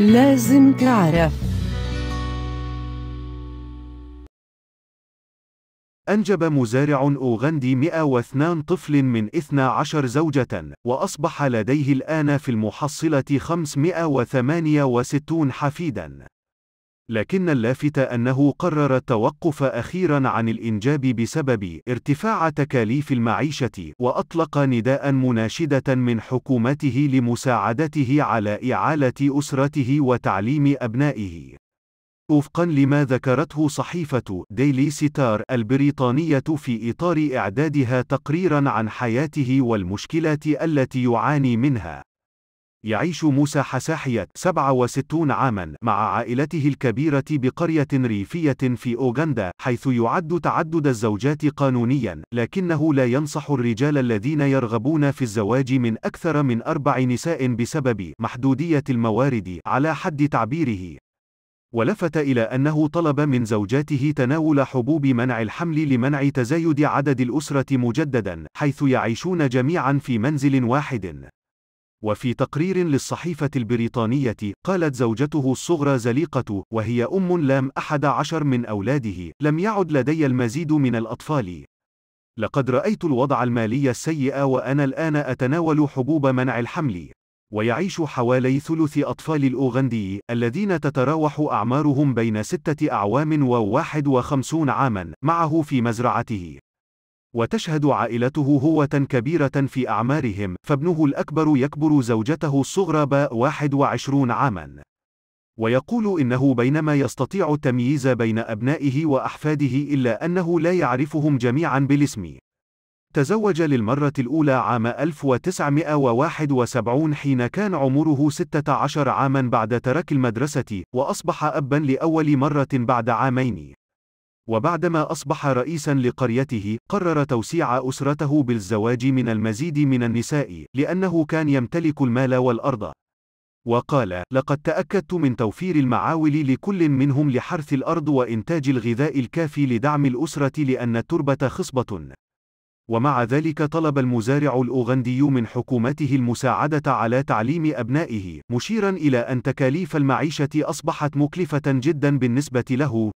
لازم تعرف أنجب مزارع أوغندي 102 طفل من 12 زوجة، وأصبح لديه الآن في المحصلة 568 حفيداً. لكن اللافت أنه قرر التوقف أخيرا عن الإنجاب بسبب ارتفاع تكاليف المعيشة وأطلق نداء مناشدة من حكومته لمساعدته على إعالة أسرته وتعليم أبنائه وفقا لما ذكرته صحيفة ديلي ستار البريطانية في إطار إعدادها تقريرا عن حياته والمشكلات التي يعاني منها يعيش موسى حساحية 67 عاما مع عائلته الكبيرة بقرية ريفية في أوغندا حيث يعد تعدد الزوجات قانونيا لكنه لا ينصح الرجال الذين يرغبون في الزواج من أكثر من أربع نساء بسبب محدودية الموارد على حد تعبيره ولفت إلى أنه طلب من زوجاته تناول حبوب منع الحمل لمنع تزايد عدد الأسرة مجددا حيث يعيشون جميعا في منزل واحد وفي تقرير للصحيفة البريطانية، قالت زوجته الصغرى زليقة، وهي أم لام أحد عشر من أولاده، لم يعد لدي المزيد من الأطفال. لقد رأيت الوضع المالي السيء وأنا الآن أتناول حبوب منع الحمل. ويعيش حوالي ثلث أطفال الأوغندي الذين تتراوح أعمارهم بين ستة أعوام وواحد وخمسون عاما معه في مزرعته وتشهد عائلته هوة كبيرة في أعمارهم، فابنه الأكبر يكبر زوجته الصغرى ب 21 عامًا. ويقول إنه بينما يستطيع التمييز بين أبنائه وأحفاده إلا أنه لا يعرفهم جميعًا بالاسم. تزوج للمرة الأولى عام 1971 حين كان عمره 16 عامًا بعد ترك المدرسة، وأصبح أبًا لأول مرة بعد عامين. وبعدما أصبح رئيسا لقريته، قرر توسيع أسرته بالزواج من المزيد من النساء، لأنه كان يمتلك المال والأرض. وقال: لقد تأكدت من توفير المعاول لكل منهم لحرث الأرض وإنتاج الغذاء الكافي لدعم الأسرة لأن التربة خصبة. ومع ذلك طلب المزارع الأوغندي من حكومته المساعدة على تعليم أبنائه، مشيرا إلى أن تكاليف المعيشة أصبحت مكلفة جدا بالنسبة له،